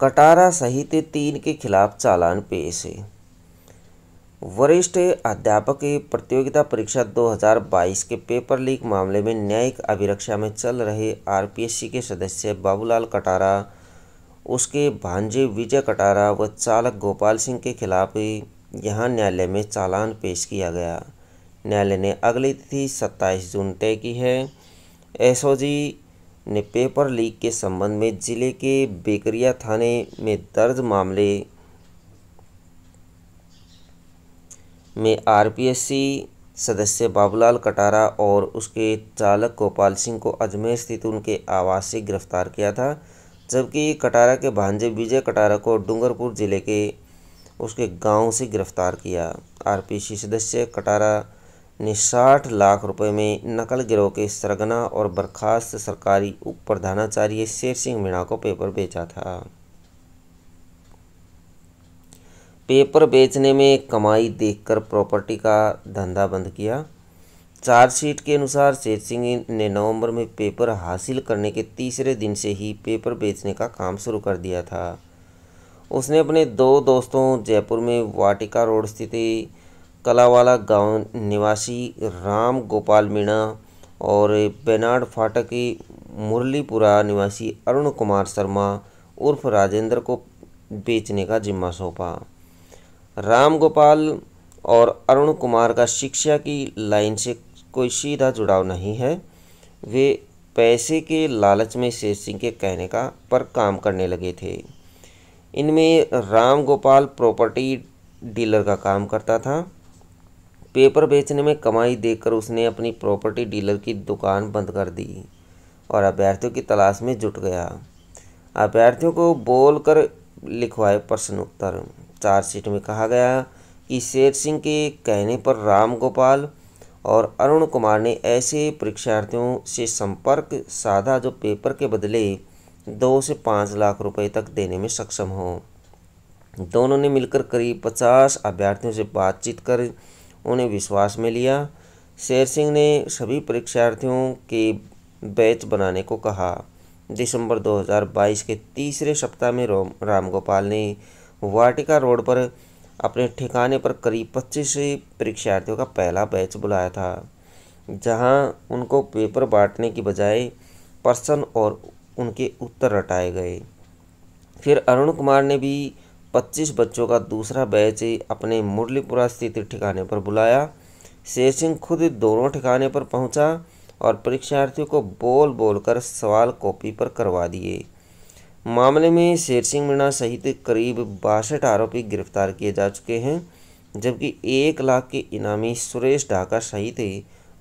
कटारा सहित तीन के खिलाफ चालान पेश है वरिष्ठ अध्यापक प्रतियोगिता परीक्षा 2022 के पेपर लीक मामले में न्यायिक अभिरक्षा में चल रहे आरपीएससी के सदस्य बाबूलाल कटारा उसके भांजे विजय कटारा व चालक गोपाल सिंह के खिलाफ यहां न्यायालय में चालान पेश किया गया न्यायालय ने अगली तिथि 27 जून तय की है एसओजी ने पेपर लीक के संबंध में जिले के बेकरिया थाने में दर्ज मामले में आरपीएससी सदस्य बाबूलाल कटारा और उसके चालक गोपाल सिंह को अजमेर स्थित उनके आवास से गिरफ्तार किया था जबकि कटारा के भांजे विजय कटारा को डूंगरपुर जिले के उसके गांव से गिरफ्तार किया आरपीसी सदस्य कटारा ने साठ लाख रुपए में नकल गिरोह के सरगना और बर्खास्त सरकारी उप प्रधानाचार्य शेर सिंह मीणा को पेपर बेचा था पेपर बेचने में कमाई देखकर प्रॉपर्टी का धंधा बंद किया चार्जशीट के अनुसार शेर सिंह ने नवंबर में पेपर हासिल करने के तीसरे दिन से ही पेपर बेचने का काम शुरू कर दिया था उसने अपने दो दोस्तों जयपुर में वाटिका रोड स्थित कलावाला गांव निवासी राम गोपाल मीणा और बेनाड फाटक के मुरलीपुरा निवासी अरुण कुमार शर्मा उर्फ राजेंद्र को बेचने का जिम्मा सौंपा राम गोपाल और अरुण कुमार का शिक्षा की लाइन से कोई सीधा जुड़ाव नहीं है वे पैसे के लालच में शेर सिंह के कहने का पर काम करने लगे थे इनमें राम गोपाल प्रॉपर्टी डीलर का काम करता था पेपर बेचने में कमाई देकर उसने अपनी प्रॉपर्टी डीलर की दुकान बंद कर दी और अभ्यर्थियों की तलाश में जुट गया अभ्यर्थियों को बोल कर लिखवाए प्रश्न उत्तर चार्जशीट में कहा गया कि शेर सिंह के कहने पर राम गोपाल और अरुण कुमार ने ऐसे परीक्षार्थियों से संपर्क साधा जो पेपर के बदले दो से पाँच लाख रुपए तक देने में सक्षम हो दोनों ने मिलकर करीब पचास अभ्यर्थियों से बातचीत कर उन्हें विश्वास में लिया शेर सिंह ने सभी परीक्षार्थियों के बैच बनाने को कहा दिसंबर 2022 के तीसरे सप्ताह में राम रामगोपाल ने वाटिका रोड पर अपने ठिकाने पर करीब पच्चीस परीक्षार्थियों का पहला बैच बुलाया था जहां उनको पेपर बांटने की बजाय प्रश्न और उनके उत्तर रटाए गए फिर अरुण कुमार ने भी 25 बच्चों का दूसरा बैच अपने मुरलीपुरा स्थित ठिकाने पर बुलाया शेर सिंह खुद दोनों ठिकाने पर पहुंचा और परीक्षार्थियों को बोल बोल कर सवाल कॉपी पर करवा दिए मामले में शेर सिंह मीणा सहित करीब बासठ आरोपी गिरफ्तार किए जा चुके हैं जबकि एक लाख के इनामी सुरेश ढाका सहित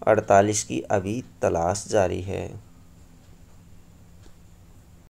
अड़तालीस की अभी तलाश जारी है